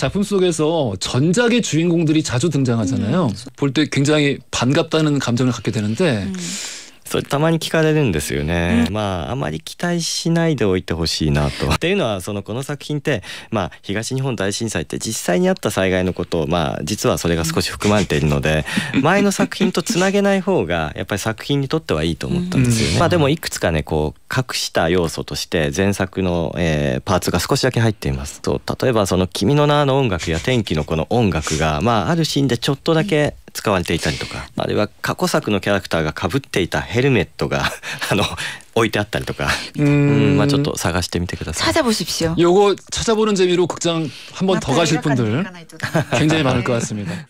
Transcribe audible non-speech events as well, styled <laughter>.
작품 속에서 전작의 주인공들이 자주 등장하잖아요. 음. 그렇죠. 볼때 굉장히 반갑다는 감정을 갖게 되는데 음. それたまに聞かれるんですよね、うん、まああまり期待しないでおいてほしいなと <laughs> っていうのはそのこの作品ってまあ東日本大震災って実際にあった災害のことをまあ実はそれが少し含まれているので <laughs> 前の作品とつなげない方がやっぱり作品にとってはいいと思ったんですよね、うん、まあでもいくつかねこう隠した要素として前作の、えー、パーツが少しだけ入っていますと例えばその「君の名の音楽」や「天気のこの音楽が」まああるシーンでちょっとだけ使われていたりとかあるいは過去作のキャラクターがかぶっていたヘルメットが <laughs> あの置いてあったりとかうん、まあちょっと探してみてください。찾아보십시오요거찾아보는재미로극장한번더가실분들굉장히많을것같습니다 <laughs>